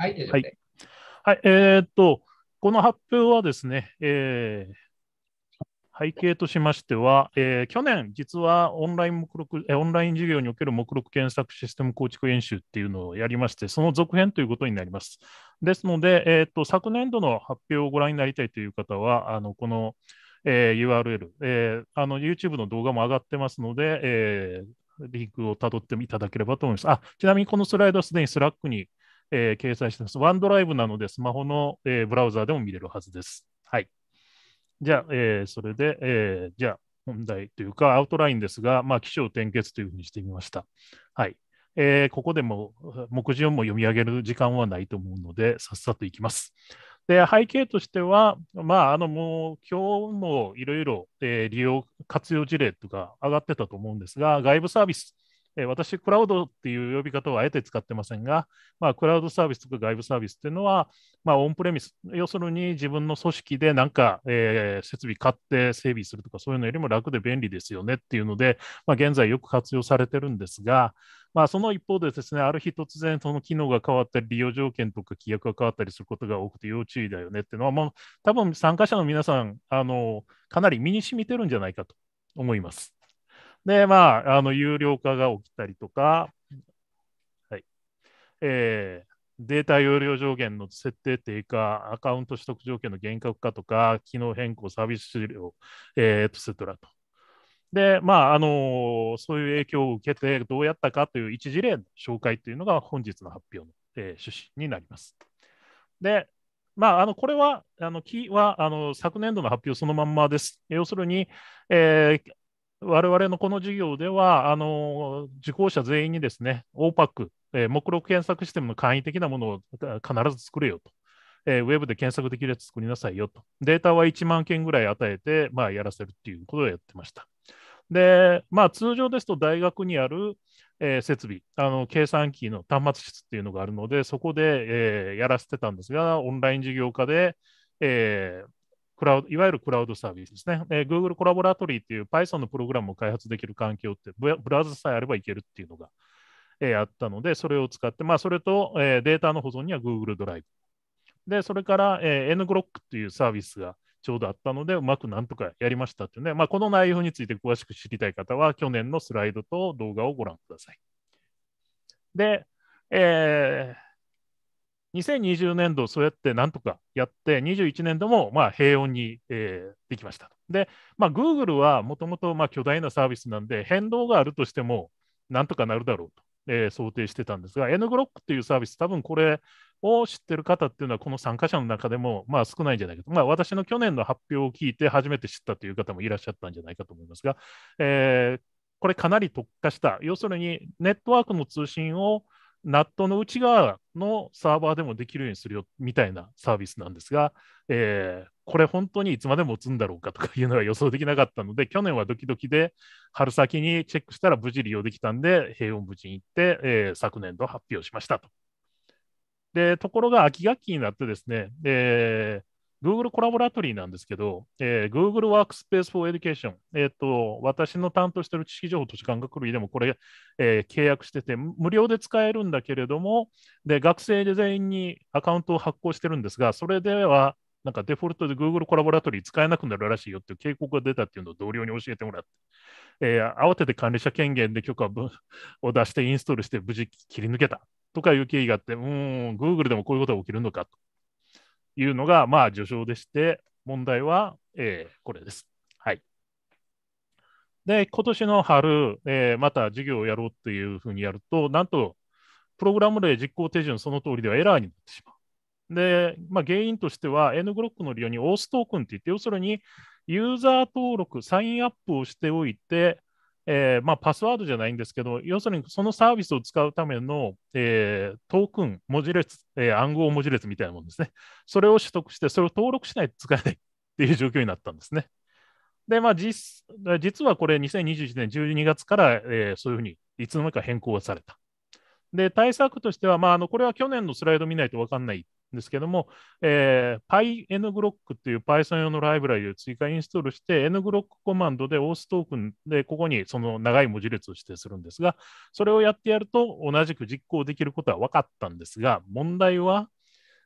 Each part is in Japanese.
はい、はい。はい、えー、っと、この発表はですね、えー、背景としましては、えー、去年、実はオンライン目録、えー、オンライン授業における目録検索システム構築演習っていうのをやりまして、その続編ということになります。ですので、えー、っと昨年度の発表をご覧になりたいという方は、あのこの、えー、URL、えー、あの YouTube の動画も上がってますので、えー、リンクをたどっていただければと思います。あちなみにこのスライドはすでに Slack にえー、掲載してます。ワンドライブなので、スマホの、えー、ブラウザーでも見れるはずです。はい。じゃあ、えー、それで、えー、じゃあ、本題というか、アウトラインですが、まあ、起承転結というふうにしてみました。はい。えー、ここでも、目次をも読み上げる時間はないと思うので、さっさといきます。で背景としては、まあ、あのもう今日もいろいろ利用活用事例とか上がってたと思うんですが、外部サービスえ私、クラウドっていう呼び方をあえて使ってませんが、まあ、クラウドサービスとか外部サービスっていうのは、まあ、オンプレミス、要するに自分の組織でなんか、えー、設備買って整備するとか、そういうのよりも楽で便利ですよねっていうので、まあ、現在よく活用されてるんですが、まあ、その一方でですね、ある日突然その機能が変わったり、利用条件とか規約が変わったりすることが多くて要注意だよねっていうのは、もう多分参加者の皆さん、あの、かなり身に染みてるんじゃないかと思います。で、まあ、あの、有料化が起きたりとか、はい。えー、データ容量上限の設定低下、アカウント取得条件の厳格化とか、機能変更、サービス資料、えー、とセトラと。で、まあ、あのー、そういう影響を受けてどうやったかという一事例の紹介というのが本日の発表の、えー、趣旨になります。で、まあ、あのこれは、あの木はあの昨年度の発表そのまんまです。要するに、えー、我々のこの事業では、あの受講者全員にですね、OPAC、えー、目録検索システムの簡易的なものを必ず作れよと、えー、ウェブで検索できるやつ作りなさいよと、データは1万件ぐらい与えて、まあ、やらせるっていうことをやってました。で、まあ、通常ですと大学にある、えー、設備あの、計算機の端末室っていうのがあるので、そこで、えー、やらせてたんですが、オンライン事業化で、えー、クラウド、いわゆるクラウドサービスですね。えー、Google コラボラトリーっていう Python のプログラムを開発できる環境って、ブラウザさえあればいけるっていうのが、えー、あったので、それを使って、まあ、それと、えー、データの保存には Google ドライブ。で、それから、えー、n g l o c っていうサービスがちょうどあったので、うまくなんとかやりましたっていうね、まあ、この内容について詳しく知りたい方は、去年のスライドと動画をご覧ください。で、えー、2020年度、そうやってなんとかやって、21年度もまあ平穏に、えー、できました。で、まあ、Google はもともと巨大なサービスなんで、変動があるとしても、なんとかなるだろうと、えー、想定してたんですが、N グロックっていうサービス、多分これを知ってる方っていうのは、この参加者の中でもまあ少ないんじゃないかと、まあ、私の去年の発表を聞いて初めて知ったという方もいらっしゃったんじゃないかと思いますが、えー、これかなり特化した、要するにネットワークの通信をナットの内側のサーバーでもできるようにするよみたいなサービスなんですが、えー、これ本当にいつまでもつんだろうかとかいうのは予想できなかったので、去年はドキドキで、春先にチェックしたら無事利用できたんで、平穏無事に行って、えー、昨年度発表しましたと。で、ところが秋学期になってですね、えー、Google コラボラトリーなんですけど、えー、Google Workspace for Education、えーと、私の担当している知識情報都市感覚類でもこれ、えー、契約してて、無料で使えるんだけれどもで、学生全員にアカウントを発行してるんですが、それではなんかデフォルトで Google コラボラトリー使えなくなるらしいよっていう警告が出たっていうのを同僚に教えてもらって、えー、慌てて管理者権限で許可 を出してインストールして無事切り抜けたとかいう経緯があって、うん、Google でもこういうことが起きるのかと。いうのが、まあ、序章でして、問題は、えー、これです。はい。で、今年の春、えー、また授業をやろうというふうにやると、なんと、プログラム例実行手順その通りではエラーになってしまう。で、まあ、原因としては N ブロックの利用にオーストークンって言って、要するにユーザー登録、サインアップをしておいて、えー、まあ、パスワードじゃないんですけど、要するにそのサービスを使うための、えー、トークン、文字列、えー、暗号文字列みたいなものですね。それを取得して、それを登録しないと使えないっていう状況になったんですね。で、まあ実、実はこれ、2021年12月から、えそういうふうにいつの間にか変更された。で、対策としては、まあ、あのこれは去年のスライド見ないと分かんないですけども、えー、PyNGlock っていう Python 用のライブラリを追加インストールして、nglock コマンドでオーストークンで、ここにその長い文字列を指定するんですが、それをやってやると同じく実行できることは分かったんですが、問題は、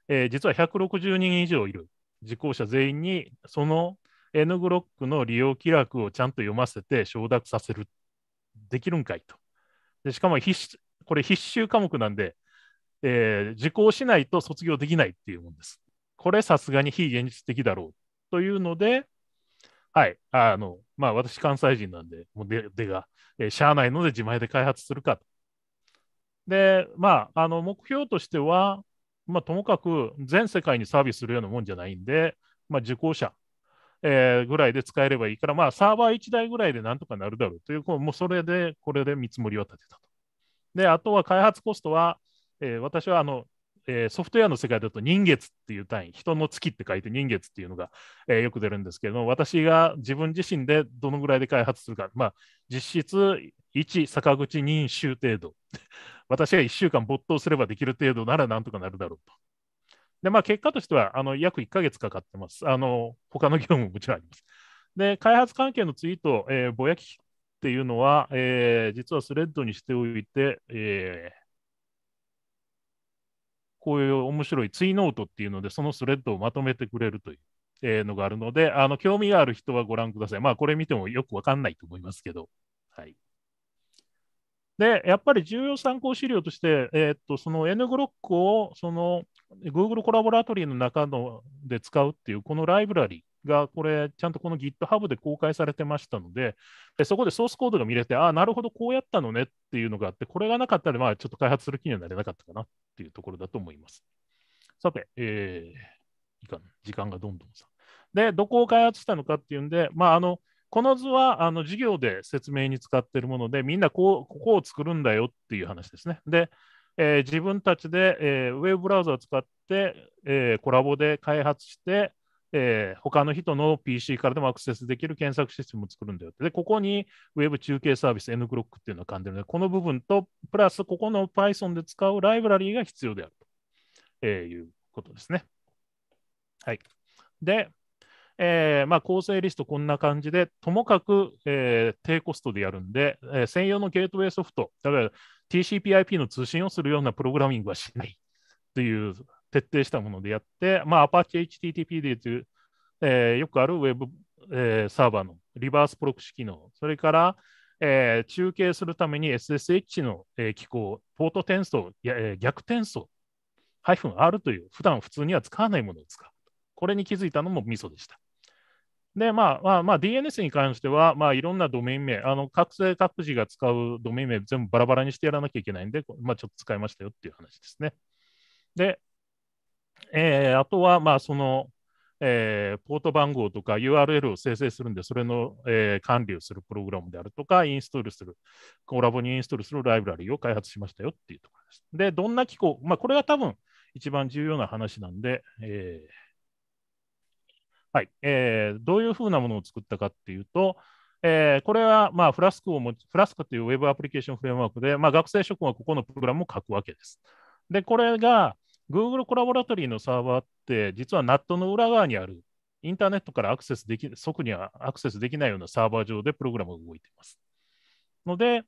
えー、実は160人以上いる実行者全員に、その nglock の利用規約をちゃんと読ませて承諾させる、できるんかいと。でしかも必、これ必修科目なんで、えー、受講しないと卒業できないっていうものです。これさすがに非現実的だろうというので、はい、あの、まあ私関西人なんで、もう出が、えー、しゃあないので自前で開発するかと。で、まあ、あの目標としては、まあ、ともかく全世界にサービスするようなもんじゃないんで、まあ、受講者、えー、ぐらいで使えればいいから、まあ、サーバー1台ぐらいでなんとかなるだろうという、もうそれで、これで見積もりを立てたと。で、あとは開発コストは、えー、私はあの、えー、ソフトウェアの世界だと人月っていう単位、人の月って書いて人月っていうのが、えー、よく出るんですけれども、私が自分自身でどのぐらいで開発するか、まあ、実質1、坂口人週程度、私が1週間没頭すればできる程度ならなんとかなるだろうと。で、まあ、結果としては、あの約1ヶ月かかってます。あの他の業務ももちろんあります。で、開発関係のツイート、えー、ぼやきっていうのは、えー、実はスレッドにしておいて、えー、こういう面白いツイノートっていうので、そのスレッドをまとめてくれるという。えー、のがあるので、あの興味がある人はご覧ください。まあ、これ見てもよくわかんないと思いますけど。はい、で、やっぱり重要参考資料として、えー、っとその N ブロックをその Google コラボラトリーの中ので使うっていう、このライブラリがこれ、ちゃんとこの GitHub で公開されてましたので、でそこでソースコードが見れて、ああ、なるほど、こうやったのねっていうのがあって、これがなかったら、まあ、ちょっと開発する気にはなれなかったかなっていうところだと思います。さて、えー、いかん、時間がどんどんさ。で、どこを開発したのかっていうんで、まあ、あの、この図はあの授業で説明に使っているもので、みんなこうここを作るんだよっていう話ですね。で、えー、自分たちで、えー、ウェブブラウザを使って、えー、コラボで開発して、えー、他の人の PC からでもアクセスできる検索システムを作るんだよって。で、ここに Web 中継サービス N クロックっていうのを噛んでるので、この部分と、プラスここの Python で使うライブラリーが必要であると、えー、いうことですね。はい。で、えー、まあ、構成リストこんな感じで、ともかく、えー、低コストでやるんで、えー、専用のゲートウェイソフト、例えば TCPIP の通信をするようなプログラミングはしないという徹底したものでやって、まあ、アパッチ h t t p でいう、えー、よくある Web、えー、サーバーのリバースプロクシ機能、それから、えー、中継するために SSH の、えー、機構、ポート転送、えー、逆転送、ハイフン R という普段普通には使わないものを使う。これに気づいたのもミソでした。で、まあ、まあ、まあ、DNS に関しては、まあ、いろんなドメイン名、あの、各自各自が使うドメイン名全部バラバラにしてやらなきゃいけないんで、まあ、ちょっと使いましたよっていう話ですね。で、えー、あとは、まあ、その、えー、ポート番号とか URL を生成するんで、それの、えー、管理をするプログラムであるとか、インストールする、コラボにインストールするライブラリを開発しましたよっていうところです。で、どんな機構、まあ、これが多分一番重要な話なんで、えー、はい、えー、どういうふうなものを作ったかっていうと、えー、これは、まあ、フラスクを持フラスクというウェブアプリケーションフレームワークで、まあ、学生諸君はここのプログラムを書くわけです。で、これが、Google コラボラトリーのサーバーって、実は NAT の裏側にある、インターネットからアクセスでき、即にはアクセスできないようなサーバー上でプログラムが動いています。ので、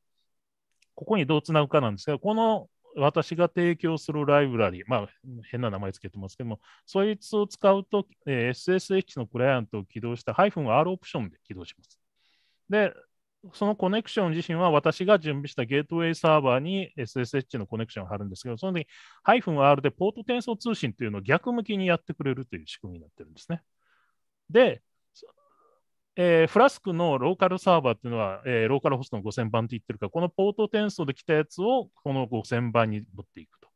ここにどうつなぐかなんですが、この私が提供するライブラリ、まあ、変な名前つけてますけども、そいつを使うと、えー、SSH のクライアントを起動した -R オプションで起動します。で、そのコネクション自身は私が準備したゲートウェイサーバーに SSH のコネクションを貼るんですけど、その時 -R でポート転送通信というのを逆向きにやってくれるという仕組みになってるんですね。で、えー、フラスクのローカルサーバーというのは、えー、ローカルホストの5000番って言ってるから、このポート転送で来たやつをこの5000番に持っていくと。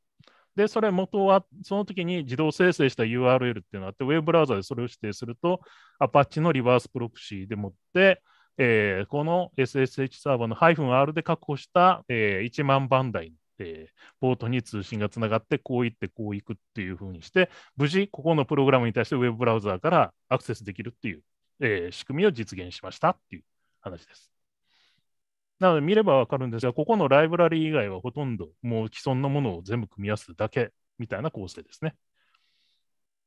で、それ元は、その時に自動生成した URL っていうのがあって、ウェブブラウザでそれを指定すると、アパッチのリバースプロクシーでもって、えー、この SSH サーバーの -R で確保した、えー、1万番台の、えー、ポートに通信がつながって、こう行ってこう行くっていうふうにして、無事、ここのプログラムに対してウェブブラウザーからアクセスできるっていう、えー、仕組みを実現しましたっていう話です。なので見ればわかるんですが、ここのライブラリー以外はほとんどもう既存のものを全部組み合わせるだけみたいな構成ですね。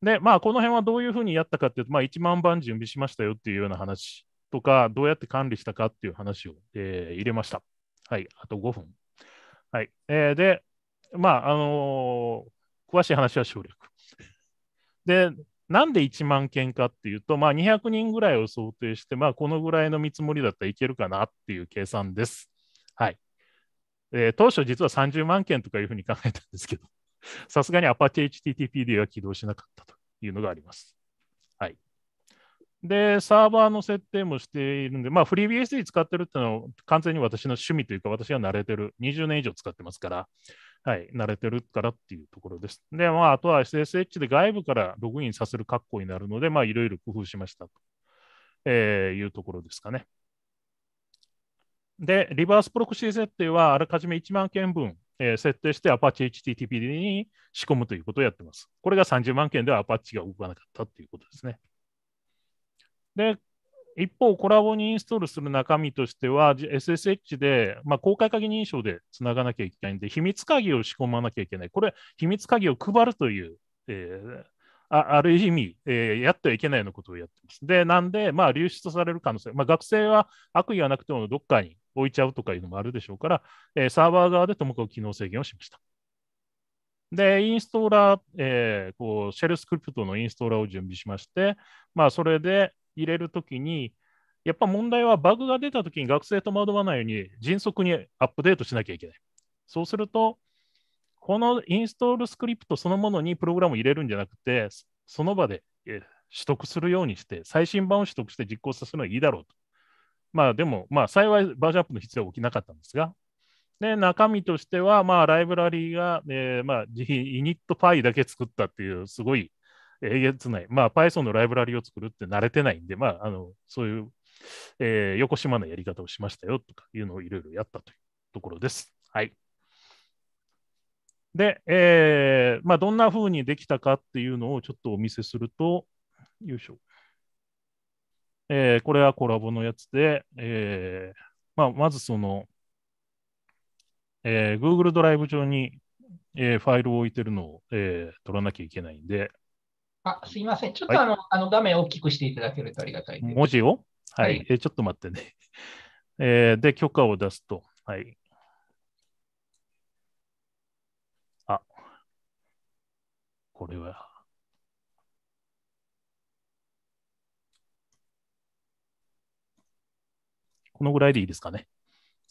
で、まあ、この辺はどういうふうにやったかっていうと、まあ、1万番準備しましたよっていうような話とか、どうやって管理したかっていう話を、えー、入れました。はい、あと5分。はい。えー、で、まあ、あのー、詳しい話は省略。で、なんで1万件かっていうと、まあ、200人ぐらいを想定して、まあ、このぐらいの見積もりだったらいけるかなっていう計算です。はい。えー、当初実は30万件とかいうふうに考えたんですけど、さすがにアパッチ HTTP では起動しなかったというのがあります。で、サーバーの設定もしているんで、まあ、FreeBSD 使ってるっていうのは、完全に私の趣味というか、私は慣れてる。20年以上使ってますから、はい、慣れてるからっていうところです。で、まあ、あとは SSH で外部からログインさせる格好になるので、まあ、いろいろ工夫しましたと、えいうところですかね。で、リバースプロクシー設定は、あらかじめ1万件分、え設定して Apache HTTP に仕込むということをやってます。これが30万件では Apache が動かなかったということですね。で、一方、コラボにインストールする中身としては、SSH で、まあ、公開鍵認証でつながなきゃいけないんで、秘密鍵を仕込まなきゃいけない。これ、秘密鍵を配るという、えー、あある意味、えー、やってはいけないようなことをやってます。で、なんで、まあ、流出される可能性、まあ、学生は悪意はなくてもどっかに置いちゃうとかいうのもあるでしょうから、えー、サーバー側でともかく機能制限をしました。で、インストーラー、えー、こうシェルスクリプトのインストーラーを準備しまして、まあ、それで、入れるときに、やっぱ問題はバグが出たときに学生戸惑わないように迅速にアップデートしなきゃいけない。そうすると、このインストールスクリプトそのものにプログラムを入れるんじゃなくて、その場で取得するようにして、最新版を取得して実行させるのはいいだろうと。まあでも、まあ幸いバージョンアップの必要は起きなかったんですが、で中身としては、まあライブラリーが、えー、まあ、自費イニットファイだけ作ったっていう、すごいえげつない。まあ、Python のライブラリを作るって慣れてないんで、まあ、あのそういう、えー、横島なやり方をしましたよとかいうのをいろいろやったというところです。はい。で、えーまあ、どんなふうにできたかっていうのをちょっとお見せすると、よいしょ。えー、これはコラボのやつで、えーまあ、まずその、えー、Google ドライブ上に、えー、ファイルを置いてるのを、えー、取らなきゃいけないんで、あ、すいません。ちょっとあの、はい、あの画面を大きくしていただけるとありがたい文字をはい、はい、えー、ちょっと待ってね。えー、で、許可を出すと。はい。あ、これは。このぐらいでいいですかね。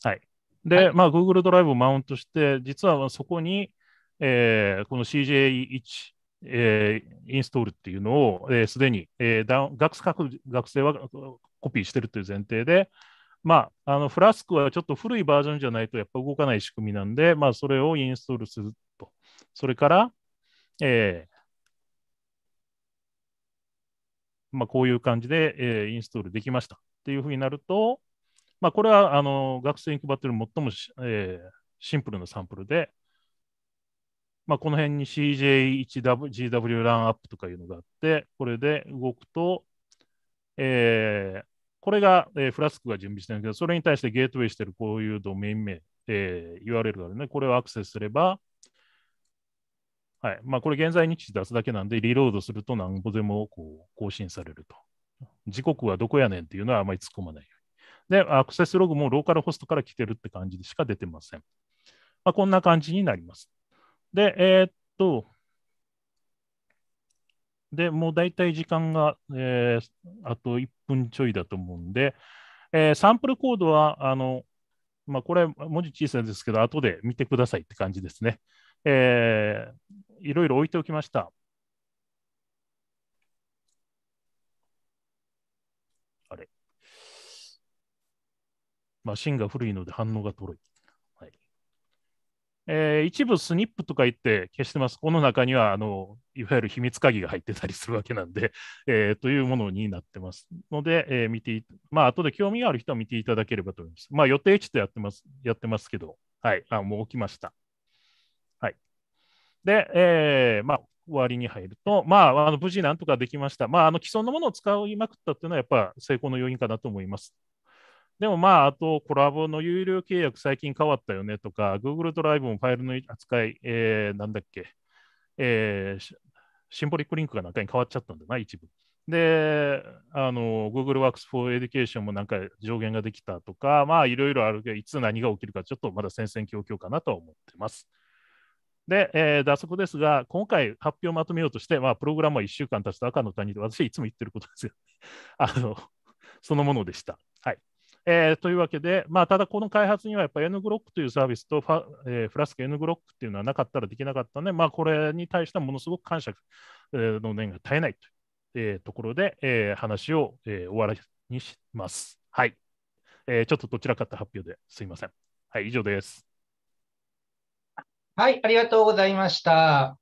はい。で、はい、まあ、Google ドライブをマウントして、実はそこに、えー、この CJ1 えー、インストールっていうのをすで、えー、に、えー、学各学生はコピーしてるという前提で、まあ、あのフラスクはちょっと古いバージョンじゃないとやっぱ動かない仕組みなんで、まあ、それをインストールすると。それから、えーまあ、こういう感じで、えー、インストールできましたっていうふうになると、まあ、これはあの学生に配っている最も、えー、シンプルなサンプルで、まあ、この辺に CJ1GW ランアップとかいうのがあって、これで動くと、えー、これが、えー、フラスクが準備してるけど、それに対してゲートウェイしてるこういうドメイン名、えー、URL があるね。これをアクセスすれば、はいまあ、これ現在日時出すだけなんで、リロードすると何ぼでもこう更新されると。時刻はどこやねんっていうのはあまり突っ込まないように。で、アクセスログもローカルホストから来てるって感じでしか出てません。まあ、こんな感じになります。で、えー、っと、で、もう大体時間が、えー、あと1分ちょいだと思うんで、えー、サンプルコードは、あの、まあ、これ、文字小さいですけど、後で見てくださいって感じですね。えー、いろいろ置いておきました。あれ。マシンが古いので反応がとろい。えー、一部スニップとか言って消してます。この中にはあのいわゆる秘密鍵が入ってたりするわけなんで、えー、というものになってますので、えー、見て、まあ後で興味がある人は見ていただければと思います。まあ予定地とやってますやってますけど、はい、あもう起きました。はい。で、えー、まあ終わりに入ると、まあ、あの無事なんとかできました。まあ、あの既存のものを使いまくったというのは、やっぱ成功の要因かなと思います。でもまあ、あとコラボの有料契約最近変わったよねとか、Google ドライブもファイルの扱い、えー、なんだっけ、えー、シンボリックリンクがなんかに変わっちゃったんだな、一部。で、あの、Google Works for Education もなんか上限ができたとか、まあ、いろいろあるけど、いつ何が起きるか、ちょっとまだ戦々恐々かなとは思ってます。で、えー、脱足ですが、今回発表をまとめようとして、まあ、プログラムは1週間経つと赤の谷で、私いつも言ってることですよ、ね。あの、そのものでした。はい。えー、というわけで、まあ、ただこの開発にはやっぱ N グロックというサービスとファ、えー、フラスク N グロックっていうのはなかったらできなかったので、まあ、これに対してはものすごく感謝の念が絶えないというところで、えー、話を、えー、終わりにします。はい、えー。ちょっとどちらかった発表ですいません。はい、以上です。はい、ありがとうございました。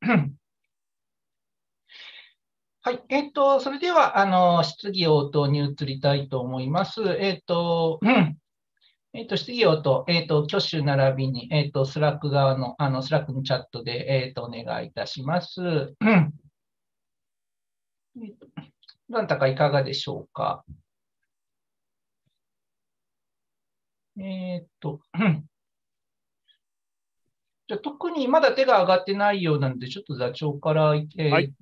はい、えっ、ー、と、それでは、あの、質疑応答に移りたいと思います。えっ、ー、と、うん、えっ、と、質疑応答、えっ、と、挙手並びに、えっ、と、スラック側の、あの、スラックのチャットで、えっ、と、お願いいたします。うん。えっ、と、どなたかいかがでしょうか。えっ、と、うんじゃ特にまだ手が上がってないようなんで、ちょっと座長から、えー、はい、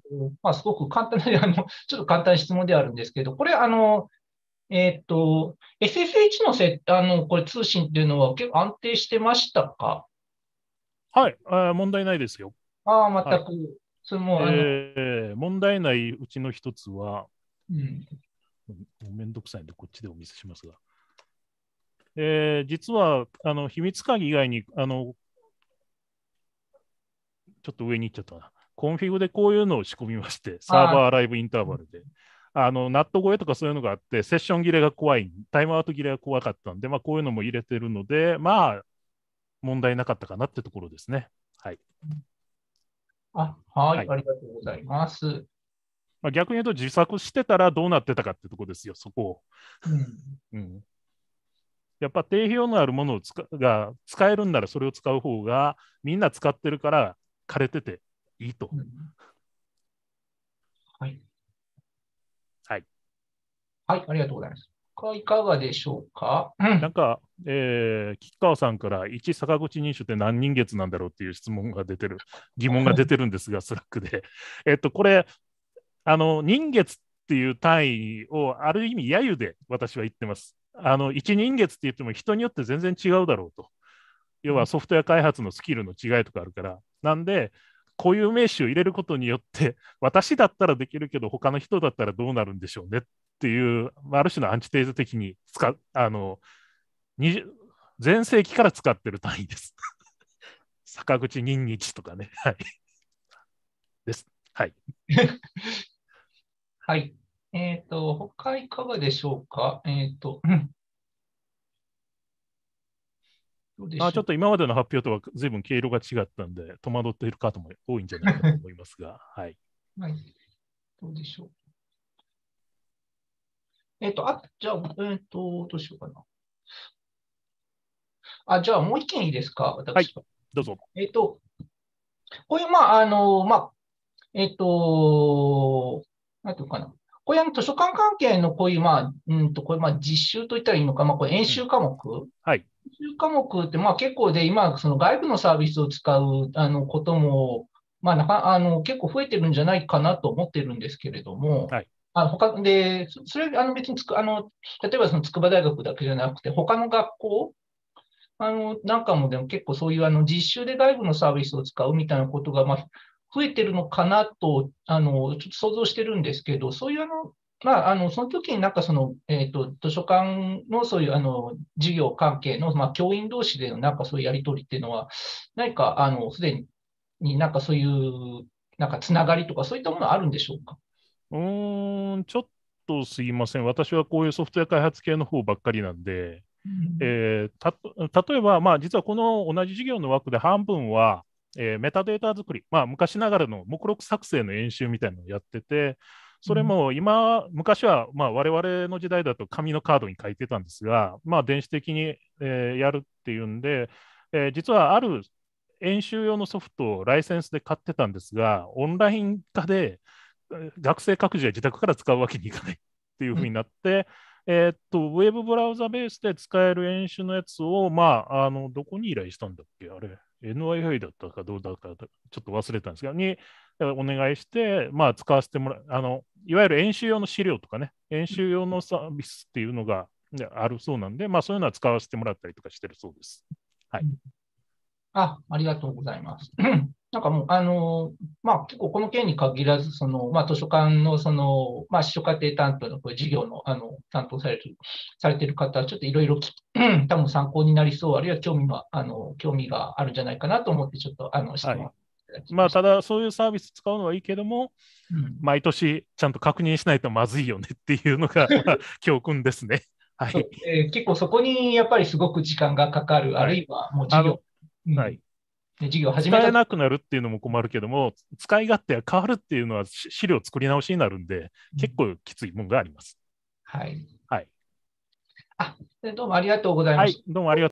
まあ、すごく簡単な、あの、ちょっと簡単な質問であるんですけど、これ、あの、えっ、ー、と、SSH のせあのこれ通信っていうのは結構安定してましたかはい、あ問題ないですよ。ああ、全く。はい、それも、えー、問題ないうちの一つは、うん、めんどくさいんで、こっちでお見せしますが。えー、実はあの秘密鍵以外にあのちょっと上に行っちゃったな。コンフィグでこういうのを仕込みまして、サーバーライブインターバルで。あの、ナット声とかそういうのがあって、セッション切れが怖い、タイムアウト切れが怖かったんで、まあ、こういうのも入れてるので、まあ、問題なかったかなってところですね。はい。あ、はい、はい、ありがとうございます。まあ、逆に言うと、自作してたらどうなってたかってとこですよ、そこを。うんうん、やっぱ定評のあるものを使が使えるんならそれを使う方がみんな使ってるから枯れてていいと。うん、はい。はい。はい、ありがとうございます。他いかがでしょうか、うん、なんか、えー、吉川さんから、一坂口認証って何人月なんだろうっていう質問が出てる、疑問が出てるんですが、スラックで。えっと、これ、あの、人月っていう単位を、ある意味、揶揄で私は言ってます。あの、一人月って言っても、人によって全然違うだろうと。要はソフトウェア開発のスキルの違いとかあるから、なんで、固有名詞を入れることによって、私だったらできるけど、他の人だったらどうなるんでしょうねっていう、ある種のアンチテーゼ的に使あの全盛期から使ってる単位です。坂口ニンニチとかね。はい。です。はい。はい。えっ、ー、と、他いかがでしょうかえっ、ー、と、あちょっと今までの発表とは随分経路が違ったんで、戸惑っている方も多いんじゃないかと思いますが、はい。はい。どうでしょう。えっ、と、あ、じゃあ、えっ、ー、と、どうしようかな。あ、じゃあ、もう一件いいですか、私は。い、どうぞ。えっ、と、こういう、まあ、あの、まあ、えっ、ー、と、なんていうかな。こいう図書館関係のこういう、まあ、うんと、これ、まあ、実習といったらいいのか、まあ、これ、演習科目。うん、はい。演習科目って、まあ、結構で、今、その外部のサービスを使う、あの、ことも、まあ、なか、あの、結構増えてるんじゃないかなと思ってるんですけれども、はい。あ他で、それ、あの、別につく、あの、例えば、その、筑波大学だけじゃなくて、他の学校、あの、なんかもでも結構そういう、あの、実習で外部のサービスを使うみたいなことが、まあ、増えてるのかなと、あの、ちょっと想像してるんですけど、そういうあの、まあ、あの、その時になんかその、えっ、ー、と、図書館のそういう、あの、事業関係の、まあ、教員同士でのなんかそういうやりとりっていうのは、何か、あの、すでになんかそういう、なんかつながりとか、そういったものはあるんでしょうかうん、ちょっとすいません。私はこういうソフトウェア開発系の方ばっかりなんで、うん、えー、た例えば、まあ、実はこの同じ事業の枠で半分は、えー、メタデータ作り、まあ、昔ながらの目録作成の演習みたいなのをやってて、それも今、うん、昔は、まあ、我々の時代だと紙のカードに書いてたんですが、まあ、電子的に、えー、やるっていうんで、えー、実はある演習用のソフトをライセンスで買ってたんですが、オンライン化で学生各自が自宅から使うわけにいかないっていうふうになって、うん、えー、っとウェブブラウザベースで使える演習のやつを、まあ、あのどこに依頼したんだっけ、あれ。NYFI だったかどうだったか、ちょっと忘れたんですけど、にお願いして、まあ、使わせてもらうあの、いわゆる演習用の資料とかね、演習用のサービスっていうのがあるそうなんで、まあ、そういうのは使わせてもらったりとかしてるそうです。はい、あありがとうございます。なんかもう、あの、まあ、結構この件に限らず、その、まあ、図書館の、その、まあ、秘書課程担当の、これ、事業の、あの、担当されてる、されてる方は、ちょっといろいろ、多分参考になりそう、あるいは興味が、あの、興味があるんじゃないかなと思って、ちょっと、あの、質問、はいまあ、ただ、そういうサービス使うのはいいけども、毎年ちゃんと確認しないとまずいよねっていうのが、教訓ですね。はいえー、結構そこにやっぱりすごく時間がかかる、あるいはもう事業、はい、んはい、で授業始め使えなくなるっていうのも困るけども、使い勝手が変わるっていうのは資料作り直しになるんで、結構きついもんがあります。うん、はい。はい。あ、どうもありがとうございました。はい、どうもありがとう